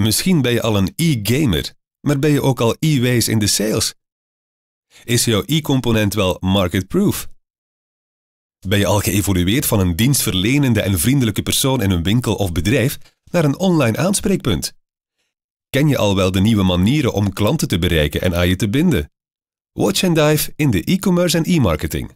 Misschien ben je al een e-gamer, maar ben je ook al e wijs in de sales? Is jouw e-component wel market-proof? Ben je al geëvolueerd van een dienstverlenende en vriendelijke persoon in een winkel of bedrijf naar een online aanspreekpunt? Ken je al wel de nieuwe manieren om klanten te bereiken en aan je te binden? Watch and dive in de e-commerce en e-marketing.